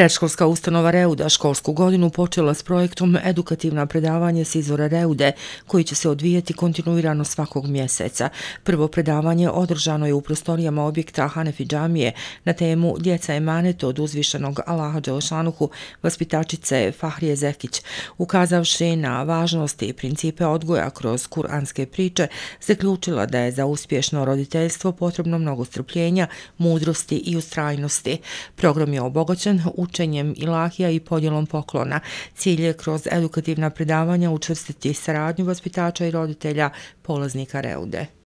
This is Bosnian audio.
Predškolska ustanova Reuda školsku godinu počela s projektom Edukativna predavanja s izvora Reude, koji će se odvijeti kontinuirano svakog mjeseca. Prvo predavanje održano je u prostorijama objekta Hanefi džamije na temu Djeca je manet od uzvišenog Allaha Đelšanuhu, vaspitačice Fahrije Zekić. Ukazavši na važnosti i principe odgoja kroz kuranske priče, zaključila da je za uspješno roditeljstvo potrebno mnogo strpljenja, mudrosti i ustrajnosti. Program je obogaćen u učenjem ilahija i podjelom poklona. Cilj je kroz edukativna predavanja učvrstiti saradnju vaspitača i roditelja polaznika Reude.